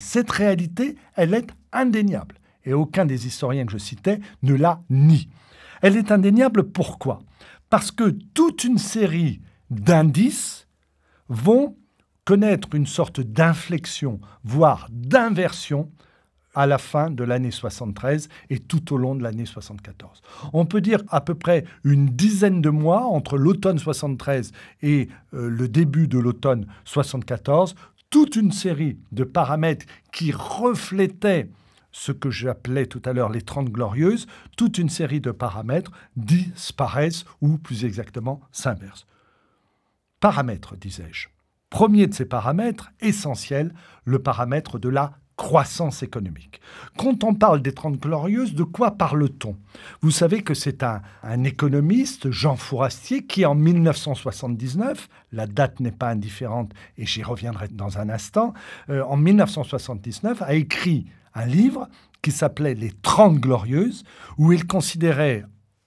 Cette réalité, elle est indéniable, et aucun des historiens que je citais ne la nie. Elle est indéniable pourquoi Parce que toute une série d'indices vont connaître une sorte d'inflexion, voire d'inversion, à la fin de l'année 73 et tout au long de l'année 74. On peut dire à peu près une dizaine de mois entre l'automne 73 et euh, le début de l'automne 74 toute une série de paramètres qui reflétaient ce que j'appelais tout à l'heure les 30 glorieuses, toute une série de paramètres disparaissent ou plus exactement s'inversent. Paramètres, disais-je. Premier de ces paramètres, essentiel, le paramètre de la croissance économique. Quand on parle des Trente Glorieuses, de quoi parle-t-on Vous savez que c'est un, économiste, Jean Fourastier, qui en 1979, la date n'est pas indifférente et j'y reviendrai dans un instant, euh, en 1979 a écrit un livre qui s'appelait Les Trente Glorieuses, où il considérait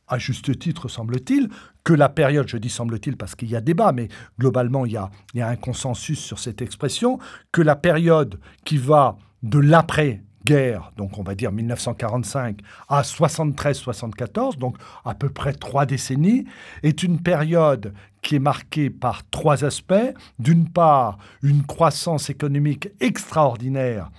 à juste titre, semble-t-il, que la période, je dis semble-t-il parce qu'il y a débat, mais globalement, il il y a un consensus sur cette expression, que la période qui va de l'après-guerre, donc on va dire 1945 à 73-74, donc à peu près trois décennies, est une période qui est marquée par trois aspects. D'une part, une croissance économique extraordinaire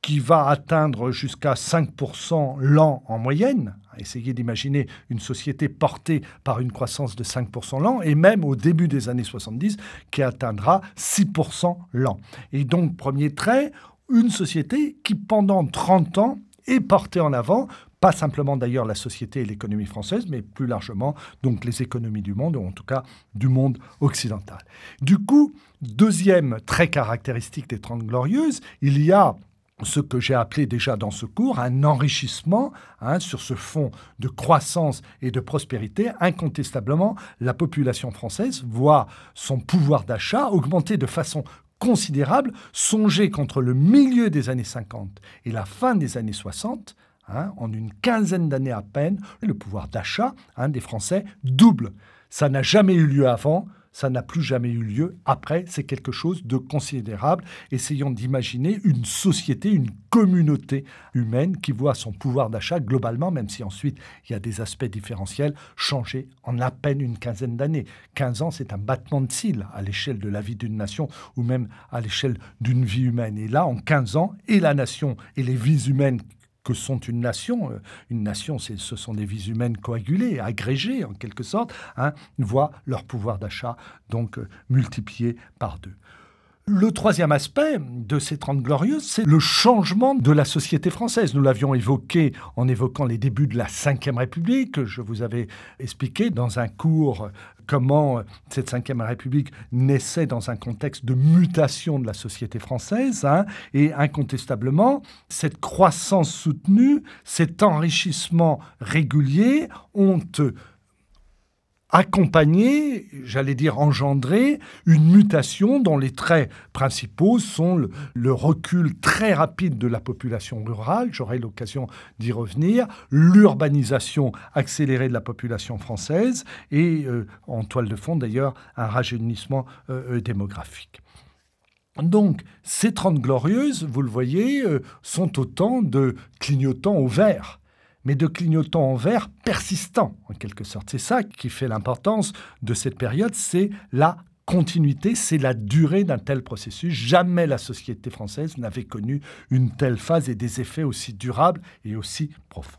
qui va atteindre jusqu'à 5% l'an en moyenne. Essayez d'imaginer une société portée par une croissance de 5% l'an, et même au début des années 70, qui atteindra 6% l'an. Et donc, premier trait, une société qui, pendant 30 ans, est portée en avant pas simplement d'ailleurs la société et l'économie française, mais plus largement donc les économies du monde, ou en tout cas du monde occidental. Du coup, deuxième très caractéristique des Trente Glorieuses, il y a ce que j'ai appelé déjà dans ce cours un enrichissement hein, sur ce fond de croissance et de prospérité. Incontestablement, la population française voit son pouvoir d'achat augmenter de façon considérable. Songez qu'entre le milieu des années 50 et la fin des années 60, hein, en une quinzaine d'années à peine, le pouvoir d'achat hein, des Français double. Ça n'a jamais eu lieu avant ça n'a plus jamais eu lieu. Après, c'est quelque chose de considérable. Essayons d'imaginer une société, une communauté humaine qui voit son pouvoir d'achat globalement, même si ensuite il y a des aspects différentiels, changer en à peine une quinzaine d'années. 15 ans, c'est un battement de cils à l'échelle de la vie d'une nation ou même à l'échelle d'une vie humaine. Et là, en 15 ans, et la nation et les vies humaines que sont une nation. Euh, une nation, ce sont des vies humaines coagulées, agrégées en quelque sorte, hein, voient leur pouvoir d'achat donc euh, multiplié par deux. Le troisième aspect de ces Trente Glorieuses, c'est le changement de la société française. Nous l'avions évoqué en évoquant les débuts de la Ve République. Je vous avais expliqué dans un cours comment cette Ve République naissait dans un contexte de mutation de la société française. Hein. et incontestablement, cette croissance soutenue, cet enrichissement régulier ont accompagner, j'allais dire engendrer, une mutation dont les traits principaux sont le, recul très rapide de la population rurale, j'aurai l'occasion d'y revenir, l'urbanisation accélérée de la population française et, euh, en toile de fond d'ailleurs, un rajeunissement euh, euh, démographique. Donc, ces Trente Glorieuses, vous le voyez, sont autant de clignotants au vert mais de clignotants en vert persistants, en quelque sorte. C'est ça qui fait l'importance de cette période, c'est la continuité, c'est la durée d'un tel processus. Jamais la société française n'avait connu une telle phase et des effets aussi durables et aussi profonds.